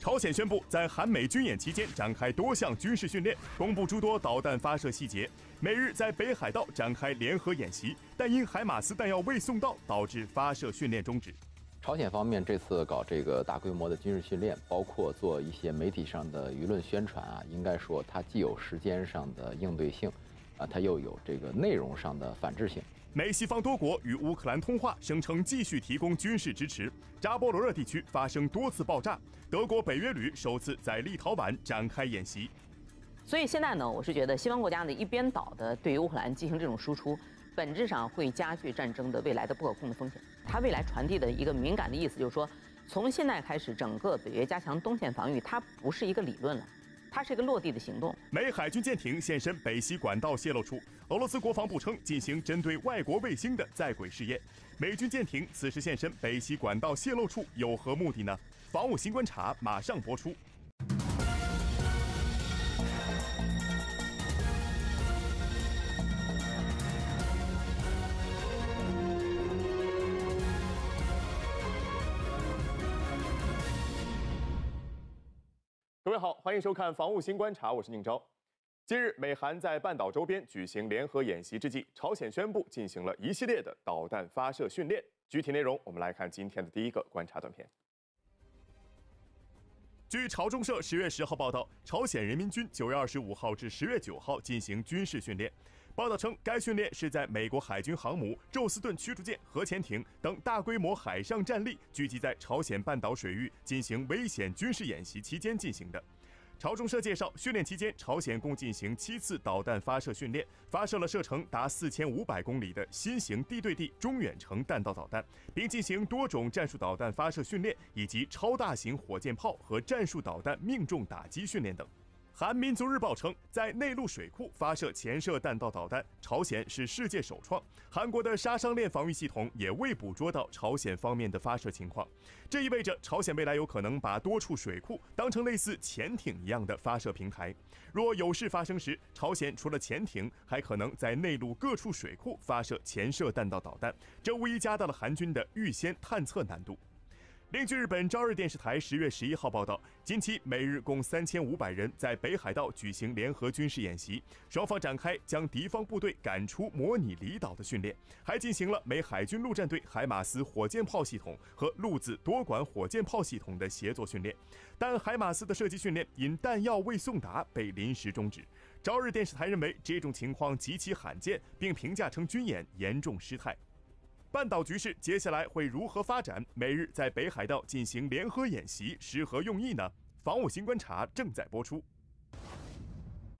朝鲜宣布在韩美军演期间展开多项军事训练，公布诸多导弹发射细节。美日在北海道展开联合演习，但因海马斯弹药未送到，导致发射训练终止。朝鲜方面这次搞这个大规模的军事训练，包括做一些媒体上的舆论宣传啊，应该说它既有时间上的应对性，啊，它又有这个内容上的反制性。美西方多国与乌克兰通话，声称继续提供军事支持。扎波罗热地区发生多次爆炸。德国北约旅首次在立陶宛展开演习。所以现在呢，我是觉得西方国家呢一边倒的对乌克兰进行这种输出，本质上会加剧战争的未来的不可控的风险。它未来传递的一个敏感的意思就是说，从现在开始，整个北约加强东线防御，它不是一个理论了。它是一个落地的行动。美海军舰艇现身北溪管道泄漏处，俄罗斯国防部称进行针对外国卫星的在轨试验。美军舰艇此时现身北溪管道泄漏处有何目的呢？防务新观察马上播出。欢迎收看《防务新观察》，我是宁钊。近日，美韩在半岛周边举行联合演习之际，朝鲜宣布进行了一系列的导弹发射训练。具体内容，我们来看今天的第一个观察短片。据朝中社十月十号报道，朝鲜人民军九月二十五号至十月九号进行军事训练。报道称，该训练是在美国海军航母、宙斯盾驱逐舰、核潜艇等大规模海上战力聚集在朝鲜半岛水域进行危险军事演习期间进行的。朝中社介绍，训练期间，朝鲜共进行七次导弹发射训练，发射了射程达四千五百公里的新型地对地中远程弹道导弹，并进行多种战术导弹发射训练，以及超大型火箭炮和战术导弹命中打击训练等。韩民族日报称，在内陆水库发射潜射弹道导弹，朝鲜是世界首创。韩国的杀伤链防御系统也未捕捉到朝鲜方面的发射情况，这意味着朝鲜未来有可能把多处水库当成类似潜艇一样的发射平台。若有事发生时，朝鲜除了潜艇，还可能在内陆各处水库发射潜射弹道导弹，这无疑加大了韩军的预先探测难度。另据日本朝日电视台十月十一号报道，近期美日共三千五百人在北海道举行联合军事演习，双方展开将敌方部队赶出模拟离岛的训练，还进行了美海军陆战队海马斯火箭炮系统和陆自多管火箭炮系统的协作训练，但海马斯的射击训练因弹药未送达被临时终止。朝日电视台认为这种情况极其罕见，并评价称军演严重失态。半岛局势接下来会如何发展？美日在北海道进行联合演习，是何用意呢？防务新观察正在播出。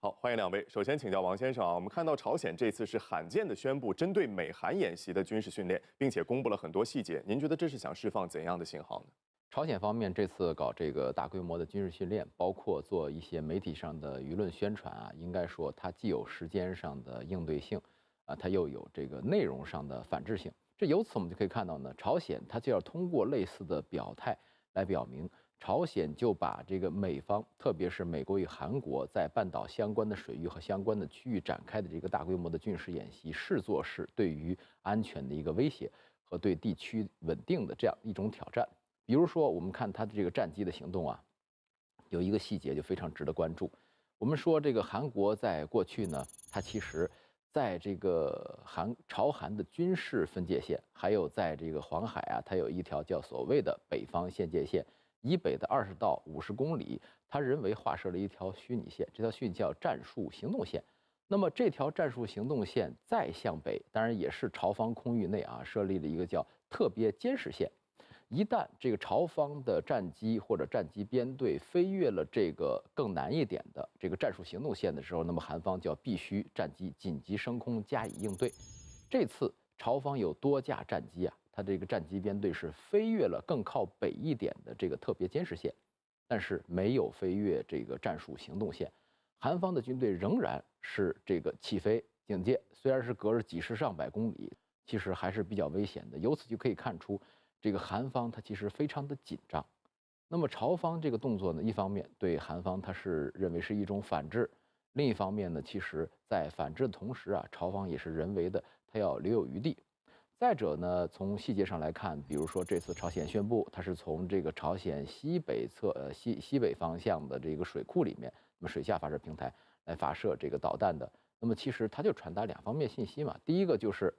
好，欢迎两位。首先请教王先生啊，我们看到朝鲜这次是罕见的宣布针对美韩演习的军事训练，并且公布了很多细节。您觉得这是想释放怎样的信号呢？朝鲜方面这次搞这个大规模的军事训练，包括做一些媒体上的舆论宣传啊，应该说它既有时间上的应对性，啊，它又有这个内容上的反制性。这由此我们就可以看到呢，朝鲜它就要通过类似的表态来表明，朝鲜就把这个美方，特别是美国与韩国在半岛相关的水域和相关的区域展开的这个大规模的军事演习，视作是对于安全的一个威胁和对地区稳定的这样一种挑战。比如说，我们看它的这个战机的行动啊，有一个细节就非常值得关注。我们说这个韩国在过去呢，它其实。在这个韩朝韩的军事分界线，还有在这个黄海啊，它有一条叫所谓的北方限界线，以北的二十到五十公里，它人为划设了一条虚拟线，这条线叫战术行动线。那么这条战术行动线再向北，当然也是朝方空域内啊，设立了一个叫特别监视线。一旦这个朝方的战机或者战机编队飞越了这个更难一点的这个战术行动线的时候，那么韩方就要必须战机紧急升空加以应对。这次朝方有多架战机啊，它这个战机编队是飞越了更靠北一点的这个特别监视线，但是没有飞越这个战术行动线，韩方的军队仍然是这个起飞警戒，虽然是隔着几十上百公里，其实还是比较危险的。由此就可以看出。这个韩方他其实非常的紧张，那么朝方这个动作呢，一方面对韩方他是认为是一种反制，另一方面呢，其实在反制的同时啊，朝方也是人为的，他要留有余地。再者呢，从细节上来看，比如说这次朝鲜宣布它是从这个朝鲜西北侧呃西西北方向的这个水库里面，那么水下发射平台来发射这个导弹的，那么其实它就传达两方面信息嘛，第一个就是。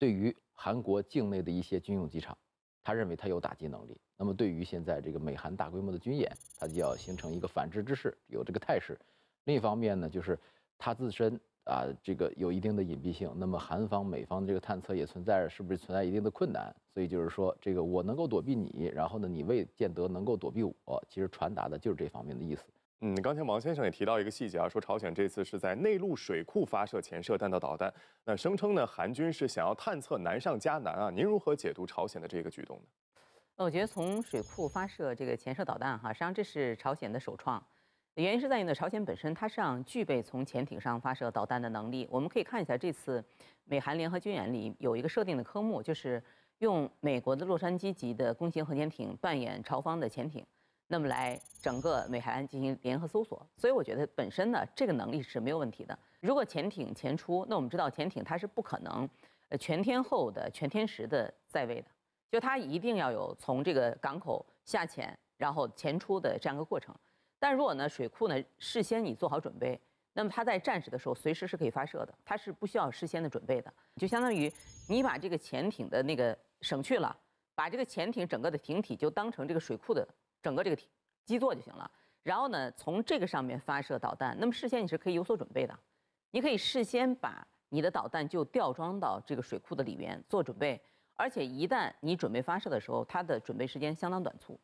对于韩国境内的一些军用机场，他认为他有打击能力。那么，对于现在这个美韩大规模的军演，它就要形成一个反制之势，有这个态势。另一方面呢，就是它自身啊，这个有一定的隐蔽性。那么，韩方、美方的这个探测也存在着是不是存在一定的困难。所以就是说，这个我能够躲避你，然后呢，你未见得能够躲避我。其实传达的就是这方面的意思。嗯，刚才王先生也提到一个细节啊，说朝鲜这次是在内陆水库发射潜射弹道导弹，那声称呢韩军是想要探测难上加难啊。您如何解读朝鲜的这个举动呢？我觉得从水库发射这个潜射导弹哈，实际上这是朝鲜的首创，原因是在于呢，朝鲜本身它上具备从潜艇上发射导弹的能力。我们可以看一下这次美韩联合军演里有一个设定的科目，就是用美国的洛杉矶级的攻击型核潜艇扮演朝方的潜艇。那么来整个美海岸进行联合搜索，所以我觉得本身呢这个能力是没有问题的。如果潜艇潜出，那我们知道潜艇它是不可能，呃全天候的、全天时的在位的，就它一定要有从这个港口下潜，然后潜出的这样一个过程。但如果呢水库呢事先你做好准备，那么它在战时的时候随时是可以发射的，它是不需要事先的准备的。就相当于你把这个潜艇的那个省去了，把这个潜艇整个的艇体就当成这个水库的。整个这个体基座就行了，然后呢，从这个上面发射导弹。那么事先你是可以有所准备的，你可以事先把你的导弹就吊装到这个水库的里面做准备。而且一旦你准备发射的时候，它的准备时间相当短促。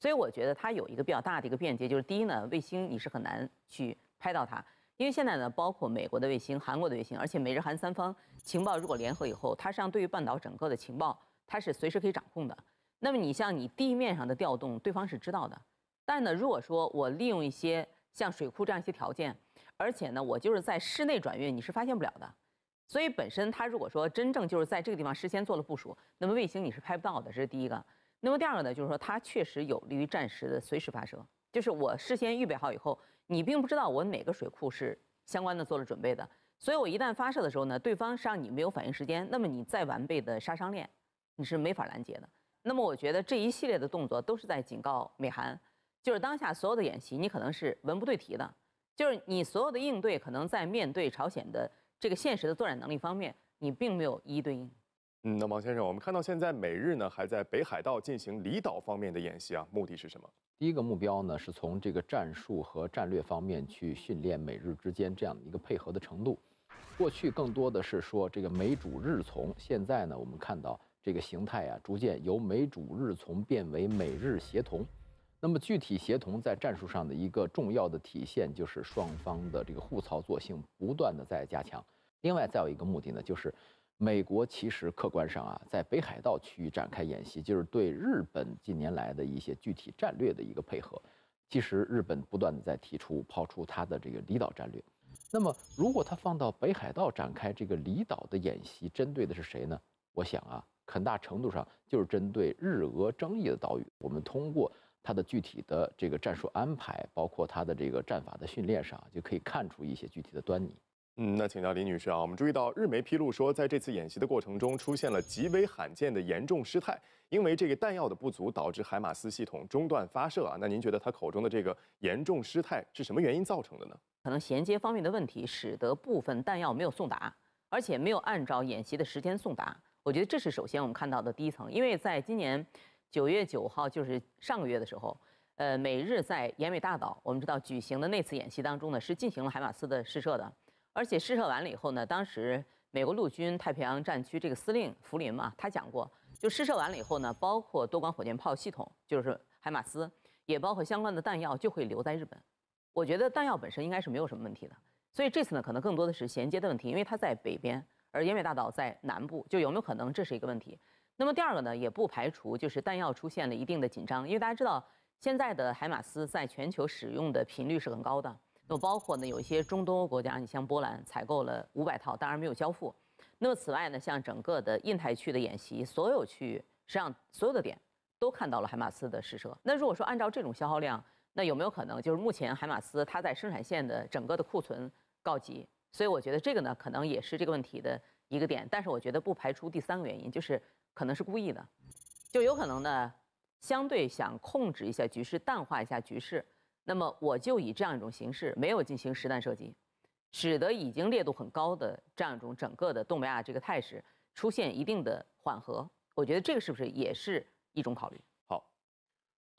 所以我觉得它有一个比较大的一个便捷，就是第一呢，卫星你是很难去拍到它，因为现在呢，包括美国的卫星、韩国的卫星，而且美日韩三方情报如果联合以后，它实际上对于半岛整个的情报，它是随时可以掌控的。那么你像你地面上的调动，对方是知道的，但是呢，如果说我利用一些像水库这样一些条件，而且呢，我就是在室内转运，你是发现不了的。所以本身它如果说真正就是在这个地方事先做了部署，那么卫星你是拍不到的，这是第一个。那么第二个呢，就是说它确实有利于战时的随时发射，就是我事先预备好以后，你并不知道我哪个水库是相关的做了准备的，所以我一旦发射的时候呢，对方让你没有反应时间，那么你再完备的杀伤链，你是没法拦截的。那么我觉得这一系列的动作都是在警告美韩，就是当下所有的演习，你可能是文不对题的，就是你所有的应对可能在面对朝鲜的这个现实的作战能力方面，你并没有一一对应。嗯，那王先生，我们看到现在美日呢还在北海道进行离岛方面的演习啊，目的是什么？第一个目标呢是从这个战术和战略方面去训练美日之间这样的一个配合的程度。过去更多的是说这个美主日从，现在呢我们看到。这个形态啊，逐渐由美主日从变为美日协同。那么具体协同在战术上的一个重要的体现，就是双方的这个互操作性不断的在加强。另外再有一个目的呢，就是美国其实客观上啊，在北海道区域展开演习，就是对日本近年来的一些具体战略的一个配合。其实日本不断的在提出抛出它的这个离岛战略。那么如果它放到北海道展开这个离岛的演习，针对的是谁呢？我想啊。很大程度上就是针对日俄争议的岛屿，我们通过它的具体的这个战术安排，包括它的这个战法的训练上，就可以看出一些具体的端倪。嗯，那请教李女士啊，我们注意到日媒披露说，在这次演习的过程中出现了极为罕见的严重失态，因为这个弹药的不足导致海马斯系统中断发射啊。那您觉得他口中的这个严重失态是什么原因造成的呢？可能衔接方面的问题，使得部分弹药没有送达，而且没有按照演习的时间送达。我觉得这是首先我们看到的第一层，因为在今年九月九号，就是上个月的时候，呃，美日在延尾大岛，我们知道举行的那次演习当中呢，是进行了海马斯的试射的，而且试射完了以后呢，当时美国陆军太平洋战区这个司令福林嘛，他讲过，就试射完了以后呢，包括多管火箭炮系统，就是海马斯，也包括相关的弹药就会留在日本。我觉得弹药本身应该是没有什么问题的，所以这次呢，可能更多的是衔接的问题，因为它在北边。而延美大岛在南部，就有没有可能这是一个问题。那么第二个呢，也不排除就是弹药出现了一定的紧张，因为大家知道现在的海马斯在全球使用的频率是很高的。那么包括呢，有一些中东欧国家，你像波兰采购了五百套，当然没有交付。那么此外呢，像整个的印太区的演习，所有区域实际上所有的点都看到了海马斯的试射。那如果说按照这种消耗量，那有没有可能就是目前海马斯它在生产线的整个的库存告急？所以我觉得这个呢，可能也是这个问题的一个点，但是我觉得不排除第三个原因，就是可能是故意的，就有可能呢，相对想控制一下局势，淡化一下局势，那么我就以这样一种形式没有进行实弹射击，使得已经烈度很高的这样一种整个的东南亚这个态势出现一定的缓和，我觉得这个是不是也是一种考虑？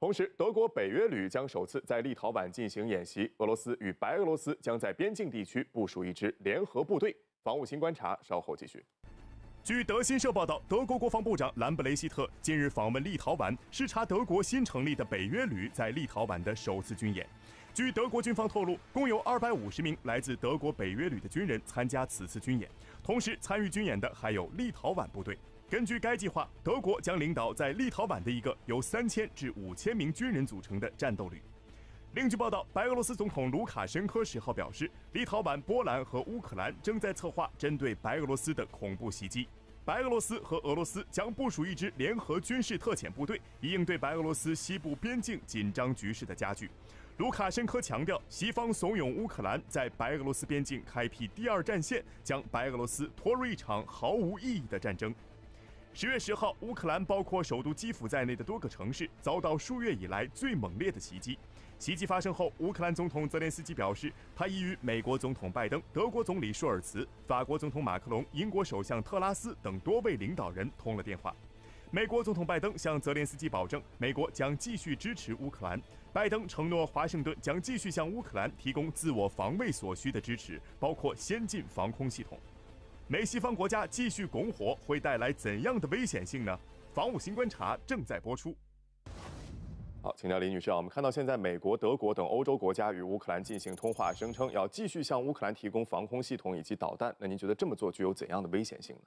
同时，德国北约旅将首次在立陶宛进行演习。俄罗斯与白俄罗斯将在边境地区部署一支联合部队。防务新观察，稍后继续。据德新社报道，德国国防部长兰布雷希特近日访问立陶宛，视察德国新成立的北约旅在立陶宛的首次军演。据德国军方透露，共有二百五十名来自德国北约旅的军人参加此次军演。同时，参与军演的还有立陶宛部队。根据该计划，德国将领导在立陶宛的一个由三千至五千名军人组成的战斗旅。另据报道，白俄罗斯总统卢卡申科十号表示，立陶宛、波兰和乌克兰正在策划针对白俄罗斯的恐怖袭击。白俄罗斯和俄罗斯将部署一支联合军事特遣部队，以应对白俄罗斯西部边境紧张局势的加剧。卢卡申科强调，西方怂恿乌克兰在白俄罗斯边境开辟第二战线，将白俄罗斯拖入一场毫无意义的战争。十月十号，乌克兰包括首都基辅在内的多个城市遭到数月以来最猛烈的袭击。袭击发生后，乌克兰总统泽连斯基表示，他已与美国总统拜登、德国总理舒尔茨、法国总统马克龙、英国首相特拉斯等多位领导人通了电话。美国总统拜登向泽连斯基保证，美国将继续支持乌克兰。拜登承诺，华盛顿将继续向乌克兰提供自我防卫所需的支持，包括先进防空系统。美西方国家继续拱火，会带来怎样的危险性呢？防务新观察正在播出。好，请教李女士啊，我们看到现在美国、德国等欧洲国家与乌克兰进行通话，声称要继续向乌克兰提供防空系统以及导弹。那您觉得这么做具有怎样的危险性呢？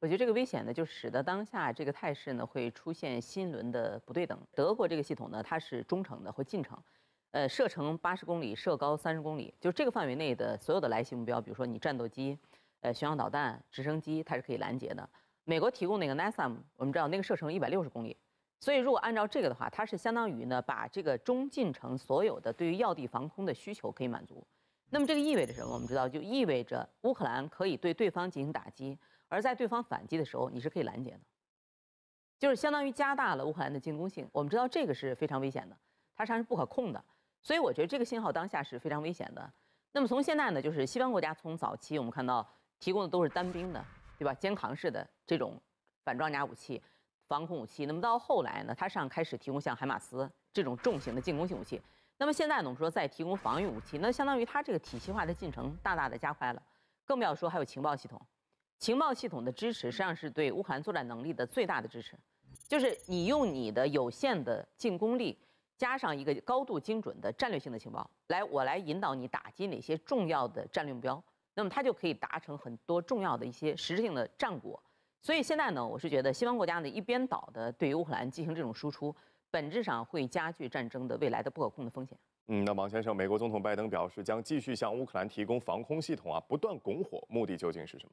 我觉得这个危险呢，就使得当下这个态势呢会出现新轮的不对等。德国这个系统呢，它是中程的或近程，呃，射程八十公里，射高三十公里，就这个范围内的所有的来袭目标，比如说你战斗机。呃，巡航导弹、直升机，它是可以拦截的。美国提供那个 NASAM，我们知道那个射程一百六十公里，所以如果按照这个的话，它是相当于呢，把这个中近程所有的对于要地防空的需求可以满足。那么这个意味着什么？我们知道，就意味着乌克兰可以对对方进行打击，而在对方反击的时候，你是可以拦截的，就是相当于加大了乌克兰的进攻性。我们知道这个是非常危险的，它实际上是不可控的。所以我觉得这个信号当下是非常危险的。那么从现在呢，就是西方国家从早期我们看到。提供的都是单兵的，对吧？肩扛式的这种反装甲武器、防空武器。那么到后来呢，它上开始提供像海马斯这种重型的进攻性武器。那么现在呢，我们说在提供防御武器，那相当于它这个体系化的进程大大的加快了。更不要说还有情报系统，情报系统的支持实际上是对乌克兰作战能力的最大的支持，就是你用你的有限的进攻力，加上一个高度精准的战略性的情报，来我来引导你打击哪些重要的战略目标。那么它就可以达成很多重要的一些实质性的战果，所以现在呢，我是觉得西方国家呢一边倒的对乌克兰进行这种输出，本质上会加剧战争的未来的不可控的风险。嗯，那王先生，美国总统拜登表示将继续向乌克兰提供防空系统啊，不断拱火，目的究竟是什么？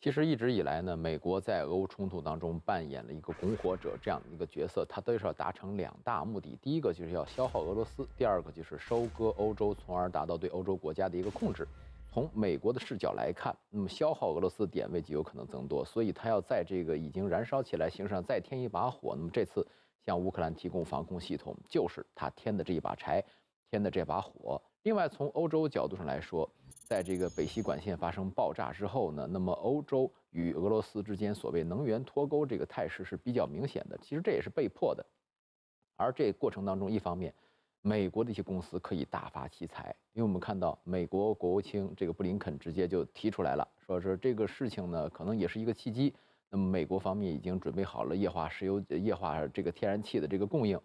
其实一直以来呢，美国在俄乌冲突当中扮演了一个拱火者这样的一个角色，它都是要达成两大目的：第一个就是要消耗俄罗斯，第二个就是收割欧洲，从而达到对欧洲国家的一个控制。从美国的视角来看，那么消耗俄罗斯的点位极有可能增多，所以他要在这个已经燃烧起来形势上再添一把火。那么这次向乌克兰提供防空系统，就是他添的这一把柴，添的这把火。另外，从欧洲角度上来说，在这个北溪管线发生爆炸之后呢，那么欧洲与俄罗斯之间所谓能源脱钩这个态势是比较明显的。其实这也是被迫的，而这过程当中一方面。美国的一些公司可以大发其财，因为我们看到美国国务卿这个布林肯直接就提出来了，说是这个事情呢，可能也是一个契机。那么美国方面已经准备好了液化石油、液化这个天然气的这个供应。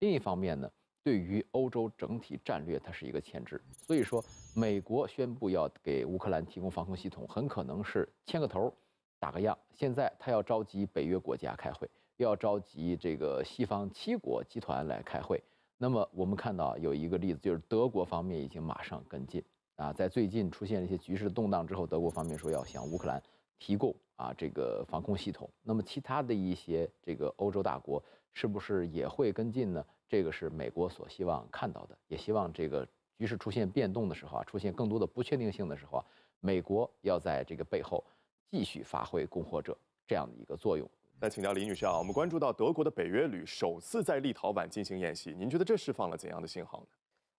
另一方面呢，对于欧洲整体战略，它是一个牵制。所以说，美国宣布要给乌克兰提供防空系统，很可能是牵个头，打个样。现在他要召集北约国家开会，要召集这个西方七国集团来开会。那么我们看到有一个例子，就是德国方面已经马上跟进啊，在最近出现了一些局势动荡之后，德国方面说要向乌克兰提供啊这个防空系统。那么其他的一些这个欧洲大国是不是也会跟进呢？这个是美国所希望看到的，也希望这个局势出现变动的时候啊，出现更多的不确定性的时候啊，美国要在这个背后继续发挥供货者这样的一个作用。那请教李女士啊，我们关注到德国的北约旅首次在立陶宛进行演习，您觉得这释放了怎样的信号呢？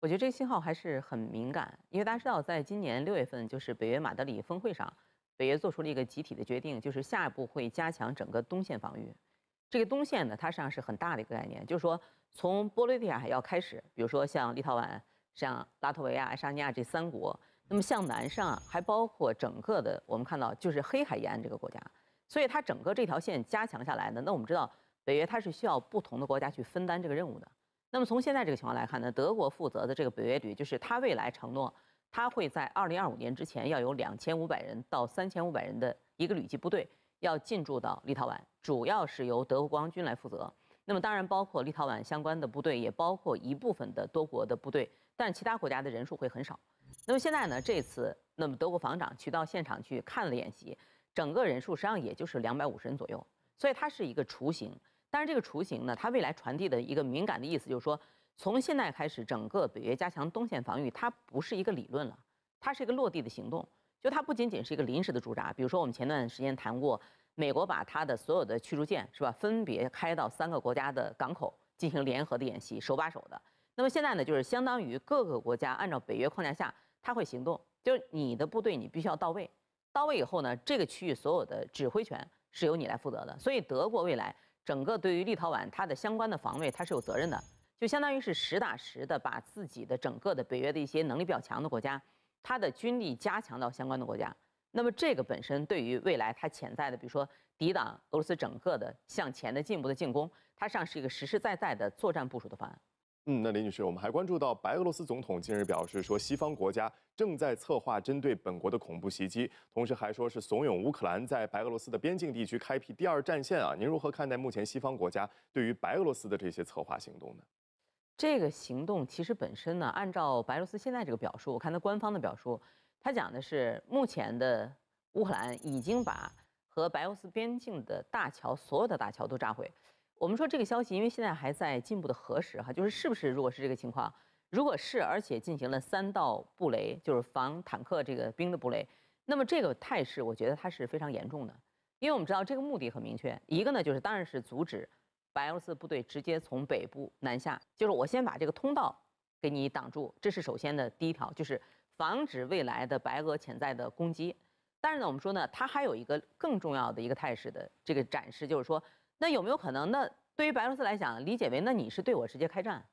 我觉得这个信号还是很敏感，因为大家知道，在今年六月份，就是北约马德里峰会上，北约做出了一个集体的决定，就是下一步会加强整个东线防御。这个东线呢，它实际上是很大的一个概念，就是说从波罗的海要开始，比如说像立陶宛、像拉脱维亚、爱沙尼亚这三国，那么向南上还包括整个的我们看到就是黑海沿岸这个国家。所以它整个这条线加强下来呢，那我们知道北约它是需要不同的国家去分担这个任务的。那么从现在这个情况来看呢，德国负责的这个北约旅就是它未来承诺，它会在二零二五年之前要有两千五百人到三千五百人的一个旅级部队要进驻到立陶宛，主要是由德国国防军来负责。那么当然包括立陶宛相关的部队，也包括一部分的多国的部队，但其他国家的人数会很少。那么现在呢，这次那么德国防长去到现场去看了演习。整个人数实际上也就是两百五十人左右，所以它是一个雏形。但是这个雏形呢，它未来传递的一个敏感的意思就是说，从现在开始，整个北约加强东线防御，它不是一个理论了，它是一个落地的行动。就它不仅仅是一个临时的驻扎，比如说我们前段时间谈过，美国把它的所有的驱逐舰是吧，分别开到三个国家的港口进行联合的演习，手把手的。那么现在呢，就是相当于各个国家按照北约框架下，它会行动，就是你的部队你必须要到位。到位以后呢，这个区域所有的指挥权是由你来负责的。所以德国未来整个对于立陶宛它的相关的防卫，它是有责任的，就相当于是实打实的把自己的整个的北约的一些能力比较强的国家，它的军力加强到相关的国家。那么这个本身对于未来它潜在的，比如说抵挡俄罗斯整个的向前的进一步的进攻，它实际上是一个实实在在的作战部署的方案。嗯，那李女士，我们还关注到白俄罗斯总统近日表示说，西方国家正在策划针对本国的恐怖袭击，同时还说是怂恿乌克兰在白俄罗斯的边境地区开辟第二战线啊。您如何看待目前西方国家对于白俄罗斯的这些策划行动呢？这个行动其实本身呢，按照白俄罗斯现在这个表述，我看他官方的表述，他讲的是目前的乌克兰已经把和白俄罗斯边境的大桥所有的大桥都炸毁。我们说这个消息，因为现在还在进一步的核实哈，就是是不是如果是这个情况，如果是而且进行了三道布雷，就是防坦克这个兵的布雷，那么这个态势我觉得它是非常严重的，因为我们知道这个目的很明确，一个呢就是当然是阻止白俄罗斯部队直接从北部南下，就是我先把这个通道给你挡住，这是首先的第一条，就是防止未来的白俄潜在的攻击，但是呢，我们说呢，它还有一个更重要的一个态势的这个展示，就是说。那有没有可能？那对于白俄罗斯来讲，理解为那你是对我直接开战，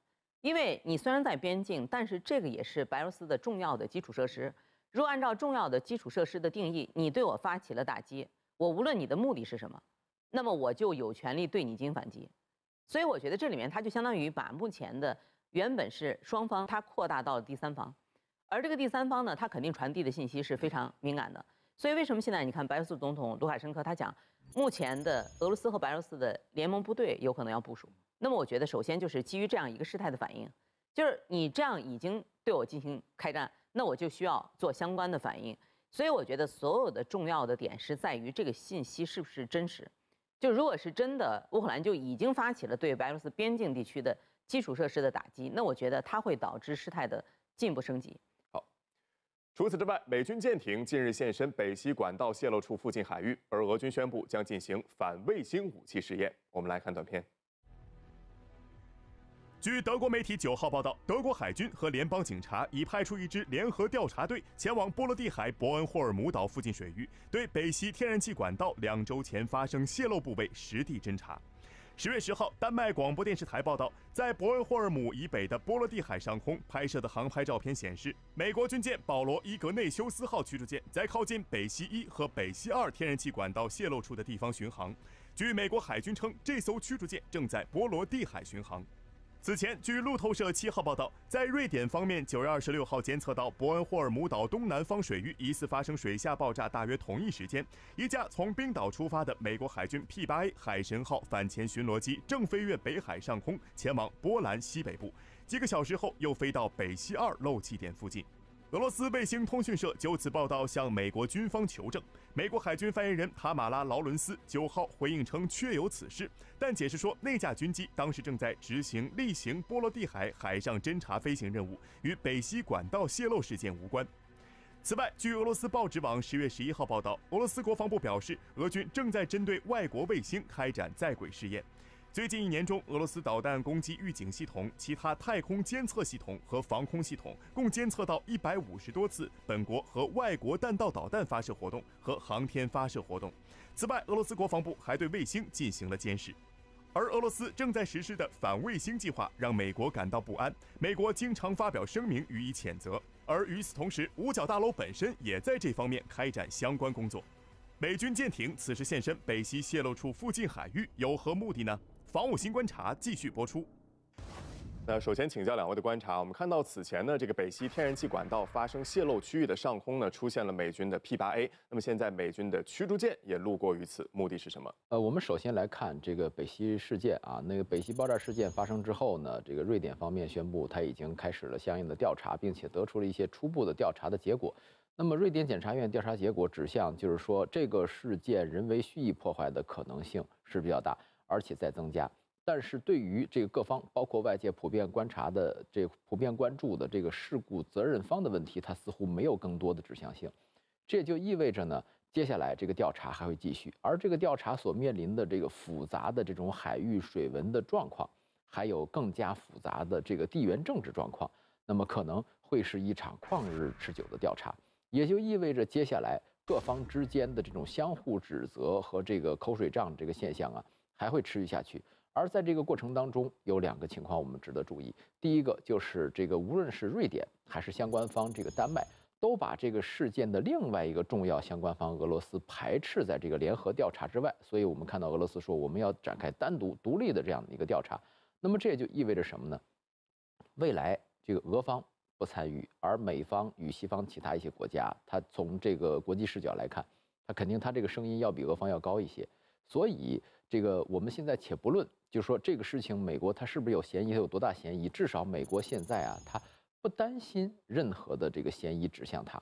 因为你虽然在边境，但是这个也是白俄罗斯的重要的基础设施。如果按照重要的基础设施的定义，你对我发起了打击，我无论你的目的是什么，那么我就有权利对你进行反击。所以我觉得这里面它就相当于把目前的原本是双方，它扩大到了第三方，而这个第三方呢，它肯定传递的信息是非常敏感的。所以为什么现在你看白俄罗斯总统卢卡申科他讲？目前的俄罗斯和白俄罗斯的联盟部队有可能要部署。那么我觉得，首先就是基于这样一个事态的反应，就是你这样已经对我进行开战，那我就需要做相关的反应。所以我觉得，所有的重要的点是在于这个信息是不是真实。就如果是真的，乌克兰就已经发起了对白俄罗斯边境地区的基础设施的打击，那我觉得它会导致事态的进一步升级。除此之外，美军舰艇近日现身北溪管道泄漏处附近海域，而俄军宣布将进行反卫星武器试验。我们来看短片。据德国媒体九号报道，德国海军和联邦警察已派出一支联合调查队前往波罗的海伯恩霍尔姆岛附近水域，对北溪天然气管道两周前发生泄漏部位实地侦查。十月十号，丹麦广播电视台报道，在博恩霍尔姆以北的波罗的海上空拍摄的航拍照片显示，美国军舰保罗·伊格内修斯号驱逐舰在靠近北西一和北西二天然气管道泄漏处的地方巡航。据美国海军称，这艘驱逐舰正在波罗的海巡航。此前，据路透社七号报道，在瑞典方面，九月二十六号监测到伯恩霍尔姆岛东南方水域疑似发生水下爆炸。大约同一时间，一架从冰岛出发的美国海军 P 八 A 海神号反潜巡逻机正飞越北海上空，前往波兰西北部。几个小时后，又飞到北西二漏气点附近。俄罗斯卫星通讯社就此报道向美国军方求证，美国海军发言人卡马拉·劳伦斯九号回应称，确有此事，但解释说，那架军机当时正在执行例行波罗的海海上侦察飞行任务，与北溪管道泄漏事件无关。此外，据俄罗斯报纸网十月十一号报道，俄罗斯国防部表示，俄军正在针对外国卫星开展在轨试验。最近一年中，俄罗斯导弹攻击预警系统、其他太空监测系统和防空系统共监测到一百五十多次本国和外国弹道导弹发射活动和航天发射活动。此外，俄罗斯国防部还对卫星进行了监视。而俄罗斯正在实施的反卫星计划让美国感到不安，美国经常发表声明予以谴责。而与此同时，五角大楼本身也在这方面开展相关工作。美军舰艇此时现身北溪，泄漏处附近海域，有何目的呢？防务新观察继续播出。那首先请教两位的观察，我们看到此前呢，这个北溪天然气管道发生泄漏区域的上空呢，出现了美军的 P 八 A。那么现在美军的驱逐舰也路过于此，目的是什么？呃，我们首先来看这个北溪事件啊。那个北溪爆炸事件发生之后呢，这个瑞典方面宣布他已经开始了相应的调查，并且得出了一些初步的调查的结果。那么瑞典检察院调查结果指向就是说，这个事件人为蓄意破坏的可能性是比较大。而且在增加，但是对于这个各方，包括外界普遍观察的、这普遍关注的这个事故责任方的问题，它似乎没有更多的指向性。这也就意味着呢，接下来这个调查还会继续，而这个调查所面临的这个复杂的这种海域水文的状况，还有更加复杂的这个地缘政治状况，那么可能会是一场旷日持久的调查。也就意味着接下来各方之间的这种相互指责和这个口水仗这个现象啊。还会持续下去，而在这个过程当中，有两个情况我们值得注意。第一个就是这个，无论是瑞典还是相关方这个丹麦，都把这个事件的另外一个重要相关方俄罗斯排斥在这个联合调查之外。所以我们看到俄罗斯说，我们要展开单独、独立的这样的一个调查。那么这也就意味着什么呢？未来这个俄方不参与，而美方与西方其他一些国家，他从这个国际视角来看，他肯定他这个声音要比俄方要高一些，所以。这个我们现在且不论，就说这个事情，美国它是不是有嫌疑，它有多大嫌疑？至少美国现在啊，他不担心任何的这个嫌疑指向他。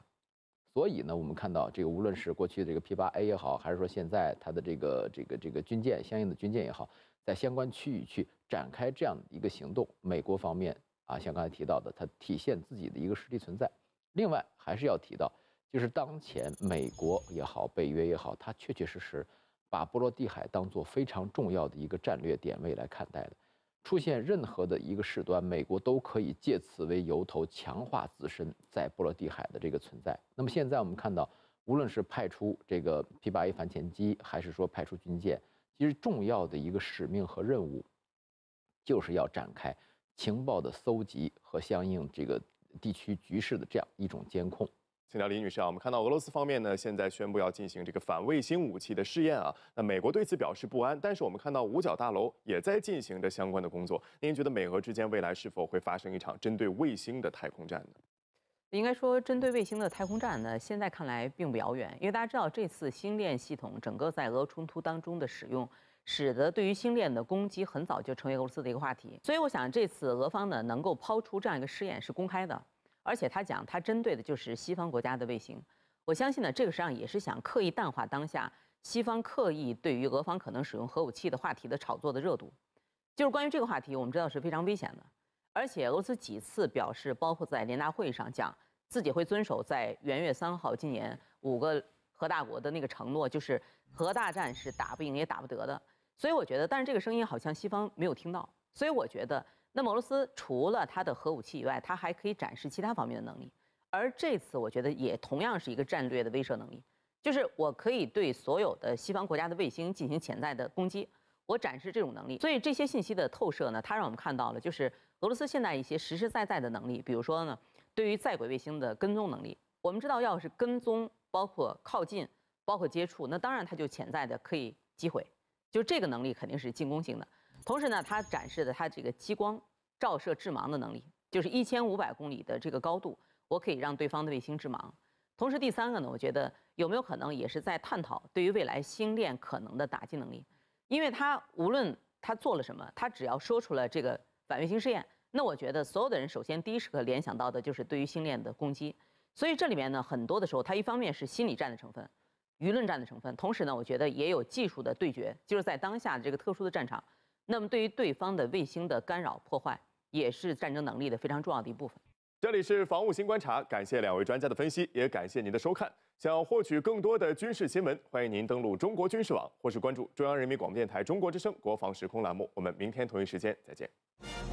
所以呢，我们看到这个，无论是过去这个 P8A 也好，还是说现在它的这个这个这个军舰，相应的军舰也好，在相关区域去展开这样的一个行动，美国方面啊，像刚才提到的，它体现自己的一个实力存在。另外还是要提到，就是当前美国也好，北约也好，它确确实实。把波罗的海当做非常重要的一个战略点位来看待的，出现任何的一个事端，美国都可以借此为由头强化自身在波罗的海的这个存在。那么现在我们看到，无论是派出这个 P8A 反潜机，还是说派出军舰，其实重要的一个使命和任务，就是要展开情报的搜集和相应这个地区局势的这样一种监控。请教李女士啊，我们看到俄罗斯方面呢，现在宣布要进行这个反卫星武器的试验啊。那美国对此表示不安，但是我们看到五角大楼也在进行着相关的工作。您觉得美俄之间未来是否会发生一场针对卫星的太空战呢？应该说，针对卫星的太空战呢，现在看来并不遥远。因为大家知道，这次星链系统整个在俄冲突当中的使用，使得对于星链的攻击很早就成为俄罗斯的一个话题。所以，我想这次俄方呢能够抛出这样一个试验是公开的。而且他讲，他针对的就是西方国家的卫星。我相信呢，这个实际上也是想刻意淡化当下西方刻意对于俄方可能使用核武器的话题的炒作的热度。就是关于这个话题，我们知道是非常危险的。而且俄罗斯几次表示，包括在联大会上讲，自己会遵守在元月三号今年五个核大国的那个承诺，就是核大战是打不赢也打不得的。所以我觉得，但是这个声音好像西方没有听到。所以我觉得。那么俄罗斯除了它的核武器以外，它还可以展示其他方面的能力，而这次我觉得也同样是一个战略的威慑能力，就是我可以对所有的西方国家的卫星进行潜在的攻击，我展示这种能力。所以这些信息的透射呢，它让我们看到了，就是俄罗斯现在一些实实在在的能力，比如说呢，对于在轨卫星的跟踪能力，我们知道要是跟踪，包括靠近，包括接触，那当然它就潜在的可以击毁，就这个能力肯定是进攻性的。同时呢，它展示的它这个激光照射致盲的能力，就是一千五百公里的这个高度，我可以让对方的卫星致盲。同时，第三个呢，我觉得有没有可能也是在探讨对于未来星链可能的打击能力，因为它无论它做了什么，它只要说出了这个反卫星试验，那我觉得所有的人首先第一时刻联想到的就是对于星链的攻击。所以这里面呢，很多的时候它一方面是心理战的成分，舆论战的成分，同时呢，我觉得也有技术的对决，就是在当下这个特殊的战场。那么，对于对方的卫星的干扰破坏，也是战争能力的非常重要的一部分。这里是防务新观察，感谢两位专家的分析，也感谢您的收看。想获取更多的军事新闻，欢迎您登录中国军事网，或是关注中央人民广播电台中国之声国防时空栏目。我们明天同一时间再见。